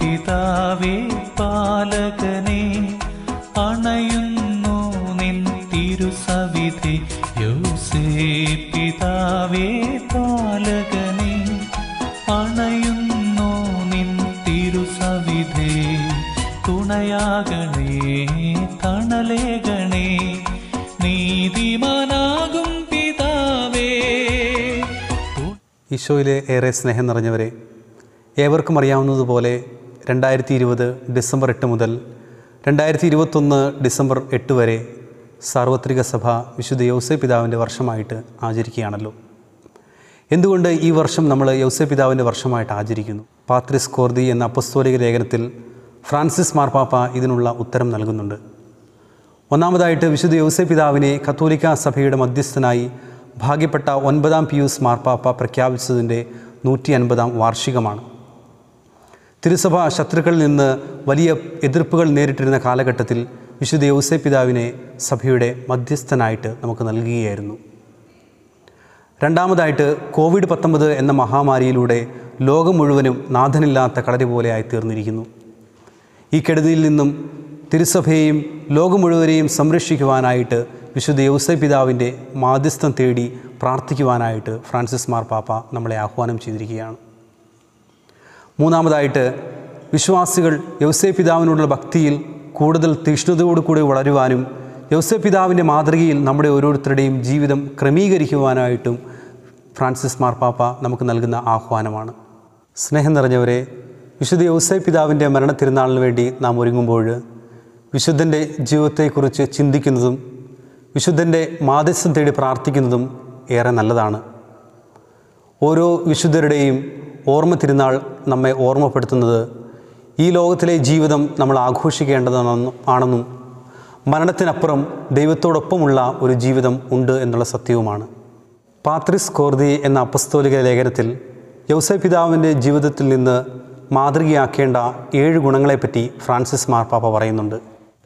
പിതാവേ പാലകനെ അണയുന്നു നിൻ തിരുസവിധി യൗസേ പിതാവേ പാലകനെ അണയുന്നു നിൻ തിരുസവിധേ തുണയാകണേ തണലേകണേ നീതിമാനാകും പിതാവേ ഈശോയിലെ ഏറെ സ്നേഹം നിറഞ്ഞവരെ ഏവർക്കും അറിയാവുന്നതുപോലെ രണ്ടായിരത്തി ഇരുപത് ഡിസംബർ എട്ട് മുതൽ രണ്ടായിരത്തി ഇരുപത്തൊന്ന് ഡിസംബർ എട്ട് വരെ സാർവത്രിക സഭ വിശുദ്ധ യൗസേ പിതാവിൻ്റെ വർഷമായിട്ട് ആചരിക്കുകയാണല്ലോ എന്തുകൊണ്ട് ഈ വർഷം നമ്മൾ യൗസേ പിതാവിൻ്റെ വർഷമായിട്ട് ആചരിക്കുന്നു പാത്രിസ് കോർദി എന്ന അപ്പസ്തോലിക ലേഖനത്തിൽ ഫ്രാൻസിസ് മാർപ്പാപ്പ ഇതിനുള്ള ഉത്തരം നൽകുന്നുണ്ട് ഒന്നാമതായിട്ട് വിശുദ്ധ യൗസേ പിതാവിനെ കത്തോലിക്ക സഭയുടെ മധ്യസ്ഥനായി ഭാഗ്യപ്പെട്ട ഒൻപതാം പിയൂസ് മാർപ്പാപ്പ പ്രഖ്യാപിച്ചതിൻ്റെ നൂറ്റി അൻപതാം വാർഷികമാണ് തിരുസഭ ശത്രുക്കളിൽ നിന്ന് വലിയ എതിർപ്പുകൾ നേരിട്ടിരുന്ന കാലഘട്ടത്തിൽ വിശുദ്ധ യൗസെ പിതാവിനെ സഭയുടെ മധ്യസ്ഥനായിട്ട് നമുക്ക് നൽകുകയായിരുന്നു രണ്ടാമതായിട്ട് കോവിഡ് പത്തൊമ്പത് എന്ന മഹാമാരിയിലൂടെ ലോകം മുഴുവനും നാഥനില്ലാത്ത കളരി പോലെയായി തീർന്നിരിക്കുന്നു ഈ കെടുതിയിൽ നിന്നും തിരുസഭയെയും ലോകം മുഴുവനെയും സംരക്ഷിക്കുവാനായിട്ട് വിശുദ്ധ യൗസൈ പിതാവിൻ്റെ മാധ്യസ്ഥം തേടി പ്രാർത്ഥിക്കുവാനായിട്ട് ഫ്രാൻസിസ് മാർപ്പാപ്പ നമ്മളെ ആഹ്വാനം ചെയ്തിരിക്കുകയാണ് മൂന്നാമതായിട്ട് വിശ്വാസികൾ യൗസേ പിതാവിനോടുള്ള ഭക്തിയിൽ കൂടുതൽ തീഷ്ണതയോടുകൂടി വളരുവാനും യൗസേ പിതാവിൻ്റെ മാതൃകയിൽ നമ്മുടെ ഓരോരുത്തരുടെയും ജീവിതം ക്രമീകരിക്കുവാനായിട്ടും ഫ്രാൻസിസ് മാർപ്പാപ്പ നമുക്ക് നൽകുന്ന ആഹ്വാനമാണ് സ്നേഹം നിറഞ്ഞവരെ വിശുദ്ധ യൗസേ പിതാവിൻ്റെ മരണത്തിരുന്നാളിന് വേണ്ടി നാം ഒരുങ്ങുമ്പോൾ വിശുദ്ധൻ്റെ ജീവിതത്തെക്കുറിച്ച് ചിന്തിക്കുന്നതും വിശുദ്ധൻ്റെ മാധ്യസ്ഥം തേടി പ്രാർത്ഥിക്കുന്നതും ഏറെ നല്ലതാണ് ഓരോ വിശുദ്ധരുടെയും ഓർമ്മ തിരുനാൾ നമ്മെ ഓർമ്മപ്പെടുത്തുന്നത് ഈ ലോകത്തിലെ ജീവിതം നമ്മൾ ആഘോഷിക്കേണ്ടതാണെന്നും ആണെന്നും മരണത്തിനപ്പുറം ദൈവത്തോടൊപ്പമുള്ള ഒരു ജീവിതം ഉണ്ട് എന്നുള്ള സത്യവുമാണ് പാത്രിസ് കോർദി എന്ന അപസ്തോലിക ലേഖനത്തിൽ യൗസഫ് പിതാവിൻ്റെ ജീവിതത്തിൽ നിന്ന് മാതൃകയാക്കേണ്ട ഏഴ് ഗുണങ്ങളെപ്പറ്റി ഫ്രാൻസിസ് മാർപ്പാപ്പ പറയുന്നുണ്ട്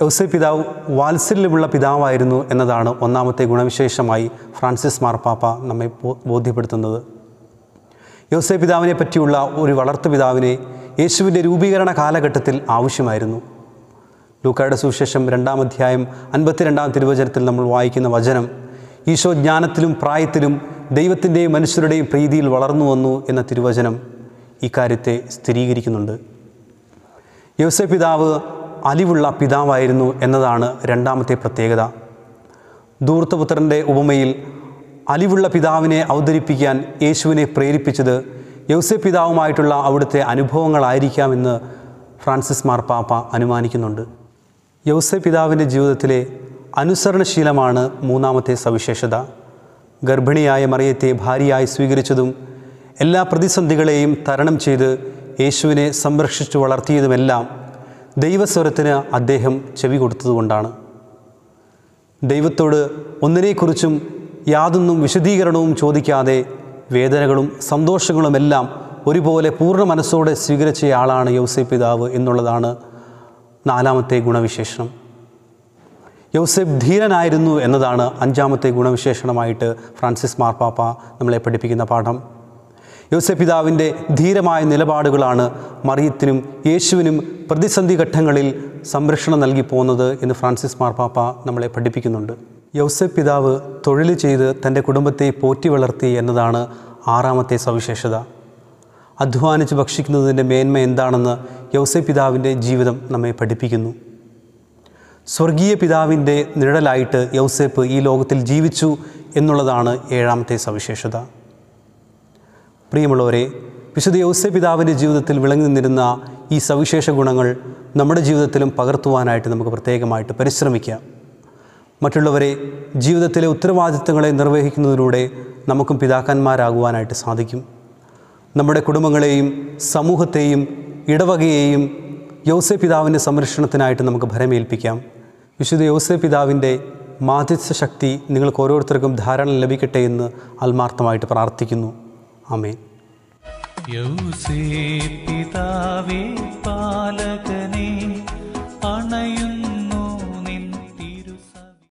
യൗസഫ് പിതാവ് വാത്സല്യമുള്ള പിതാവായിരുന്നു എന്നതാണ് ഒന്നാമത്തെ ഗുണവിശേഷമായി ഫ്രാൻസിസ് മാർപ്പാപ്പ നമ്മെ ബോധ്യപ്പെടുത്തുന്നത് യോസേ പിതാവിനെ പറ്റിയുള്ള ഒരു വളർത്തു പിതാവിനെ യേശുവിൻ്റെ രൂപീകരണ കാലഘട്ടത്തിൽ ആവശ്യമായിരുന്നു ലൂക്കായുടെ സുവിശേഷം രണ്ടാം അധ്യായം അൻപത്തിരണ്ടാം തിരുവചനത്തിൽ നമ്മൾ വായിക്കുന്ന വചനം ഈശോ ജ്ഞാനത്തിലും പ്രായത്തിലും ദൈവത്തിൻ്റെയും മനുഷ്യരുടെയും പ്രീതിയിൽ വളർന്നു വന്നു എന്ന തിരുവചനം ഇക്കാര്യത്തെ സ്ഥിരീകരിക്കുന്നുണ്ട് യോസെ പിതാവ് അലിവുള്ള പിതാവായിരുന്നു എന്നതാണ് രണ്ടാമത്തെ പ്രത്യേകത ദൂർത്തപുത്രൻ്റെ ഉപമയിൽ അലിവുള്ള പിതാവിനെ അവതരിപ്പിക്കാൻ യേശുവിനെ പ്രേരിപ്പിച്ചത് യൗസെ പിതാവുമായിട്ടുള്ള അവിടുത്തെ അനുഭവങ്ങളായിരിക്കാമെന്ന് ഫ്രാൻസിസ് മാർപ്പാപ്പ അനുമാനിക്കുന്നുണ്ട് യൗസെ പിതാവിൻ്റെ ജീവിതത്തിലെ അനുസരണശീലമാണ് മൂന്നാമത്തെ സവിശേഷത ഗർഭിണിയായ മറിയത്തെ ഭാര്യയായി സ്വീകരിച്ചതും എല്ലാ പ്രതിസന്ധികളെയും തരണം ചെയ്ത് യേശുവിനെ സംരക്ഷിച്ചു വളർത്തിയതുമെല്ലാം ദൈവസ്വരത്തിന് അദ്ദേഹം ചെവി കൊടുത്തതുകൊണ്ടാണ് ദൈവത്തോട് ഒന്നിനെക്കുറിച്ചും യാതൊന്നും വിശദീകരണവും ചോദിക്കാതെ വേദനകളും സന്തോഷങ്ങളുമെല്ലാം ഒരുപോലെ പൂർണ്ണ മനസ്സോടെ സ്വീകരിച്ചയാളാണ് യൗസേപ്പ് പിതാവ് എന്നുള്ളതാണ് നാലാമത്തെ ഗുണവിശേഷണം യൗസേപ്പ് ധീരനായിരുന്നു എന്നതാണ് അഞ്ചാമത്തെ ഗുണവിശേഷണമായിട്ട് ഫ്രാൻസിസ് മാർപ്പാപ്പ നമ്മളെ പഠിപ്പിക്കുന്ന പാഠം യൗസേപ്പ് പിതാവിൻ്റെ ധീരമായ നിലപാടുകളാണ് മറിയത്തിനും യേശുവിനും പ്രതിസന്ധി ഘട്ടങ്ങളിൽ സംരക്ഷണം നൽകി പോകുന്നത് എന്ന് ഫ്രാൻസിസ് മാർപ്പാപ്പ നമ്മളെ പഠിപ്പിക്കുന്നുണ്ട് യൗസഫ് പിതാവ് തൊഴിൽ ചെയ്ത് തൻ്റെ കുടുംബത്തെ പോറ്റി വളർത്തി എന്നതാണ് ആറാമത്തെ സവിശേഷത അധ്വാനിച്ച് ഭക്ഷിക്കുന്നതിൻ്റെ മേന്മ എന്താണെന്ന് യൗസഫ് പിതാവിൻ്റെ ജീവിതം നമ്മെ പഠിപ്പിക്കുന്നു സ്വർഗീയ പിതാവിൻ്റെ നിഴലായിട്ട് യൗസേപ്പ് ഈ ലോകത്തിൽ ജീവിച്ചു എന്നുള്ളതാണ് ഏഴാമത്തെ സവിശേഷത പ്രിയമുള്ളവരെ വിശുദ്ധ യൗസെ പിതാവിൻ്റെ ജീവിതത്തിൽ വിളങ്ങി നിന്നിരുന്ന ഈ സവിശേഷ ഗുണങ്ങൾ നമ്മുടെ ജീവിതത്തിലും പകർത്തുവാനായിട്ട് നമുക്ക് പ്രത്യേകമായിട്ട് പരിശ്രമിക്കാം മറ്റുള്ളവരെ ജീവിതത്തിലെ ഉത്തരവാദിത്തങ്ങളെ നിർവഹിക്കുന്നതിലൂടെ നമുക്കും പിതാക്കന്മാരാകുവാനായിട്ട് സാധിക്കും നമ്മുടെ കുടുംബങ്ങളെയും സമൂഹത്തെയും ഇടവകയെയും യോസെ പിതാവിൻ്റെ സംരക്ഷണത്തിനായിട്ട് നമുക്ക് ഭരമേൽപ്പിക്കാം വിശുദ്ധ യോസെ പിതാവിൻ്റെ മാധ്യസ്ഥ ശക്തി നിങ്ങൾക്ക് ഓരോരുത്തർക്കും ധാരണ ലഭിക്കട്ടെ എന്ന് ആത്മാർത്ഥമായിട്ട് പ്രാർത്ഥിക്കുന്നു ആമേൻ യോസേ പിതാവേ പാലകനേ